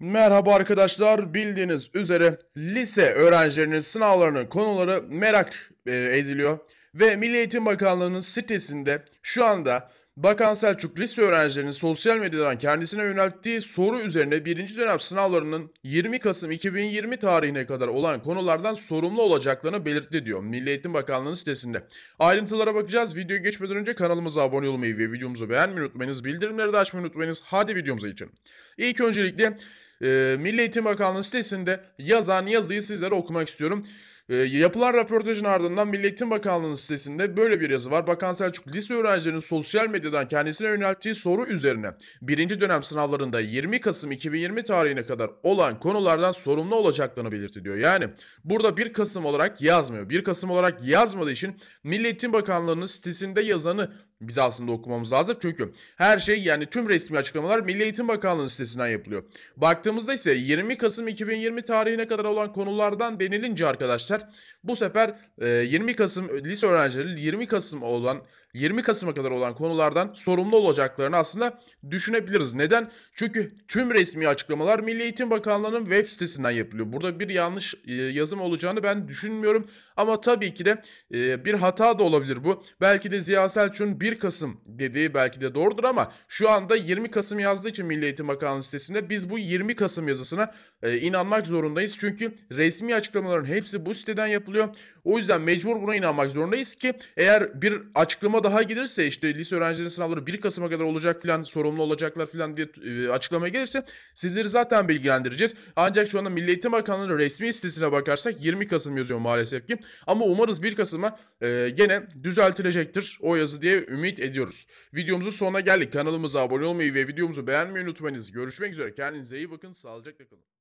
Merhaba arkadaşlar bildiğiniz üzere lise öğrencilerinin sınavlarının konuları merak e, ediliyor ve Milli Eğitim Bakanlığı'nın sitesinde şu anda Bakan Selçuk lise öğrencilerinin sosyal medyadan kendisine yönelttiği soru üzerine birinci dönem sınavlarının 20 Kasım 2020 tarihine kadar olan konulardan sorumlu olacaklarını belirtti diyor Milli Eğitim Bakanlığı'nın sitesinde. Ayrıntılara bakacağız. Videoya geçmeden önce kanalımıza abone olmayı ve videomuzu beğenmeyi unutmayınız. Bildirimleri de açmayı unutmayınız. Hadi videomuza geçelim. İlk öncelikle e, Milli Eğitim Bakanlığı sitesinde yazan yazıyı sizlere okumak istiyorum. E, yapılan röportajın ardından Milli Eğitim Bakanlığı'nın sitesinde böyle bir yazı var. Bakan Selçuk lise öğrencilerinin sosyal medyadan kendisine yönelttiği soru üzerine birinci dönem sınavlarında 20 Kasım 2020 tarihine kadar olan konulardan sorumlu olacaklarını belirtiliyor. Yani burada 1 Kasım olarak yazmıyor. 1 Kasım olarak yazmadığı için Milli Eğitim Bakanlığı'nın sitesinde yazanı biz aslında okumamız lazım çünkü her şey yani tüm resmi açıklamalar Milli Eğitim Bakanlığı sitesinden yapılıyor. Baktığımızda ise 20 Kasım 2020 tarihine kadar olan konulardan denilince arkadaşlar öğrenciler bu sefer 20 e, Kasım lise öğrencileri 20 Kasım olan 20 Kasım'a kadar olan konulardan sorumlu olacaklarını aslında düşünebiliriz. Neden? Çünkü tüm resmi açıklamalar Milli Eğitim Bakanlığı'nın web sitesinden yapılıyor. Burada bir yanlış e, yazım olacağını ben düşünmüyorum ama tabii ki de e, bir hata da olabilir bu. Belki de Ziya Selçuk'un 1 Kasım dediği belki de doğrudur ama şu anda 20 Kasım yazdığı için Milli Eğitim Bakanlığı sitesinde biz bu 20 Kasım yazısına inanmak zorundayız. Çünkü resmi açıklamaların hepsi bu site siteden yapılıyor. O yüzden mecbur buna inanmak zorundayız ki eğer bir açıklama daha gelirse işte lise öğrencilerin sınavları 1 Kasım'a kadar olacak filan sorumlu olacaklar filan diye e, açıklama gelirse sizleri zaten bilgilendireceğiz. Ancak şu anda Milli Eğitim Bakanlığı'nın resmi sitesine bakarsak 20 Kasım yazıyor maalesef ki. Ama umarız 1 Kasım'a e, gene düzeltilecektir o yazı diye ümit ediyoruz. Videomuzun sonuna geldik. Kanalımıza abone olmayı ve videomuzu beğenmeyi unutmayınız. Görüşmek üzere. Kendinize iyi bakın. Sağlıcakla kalın.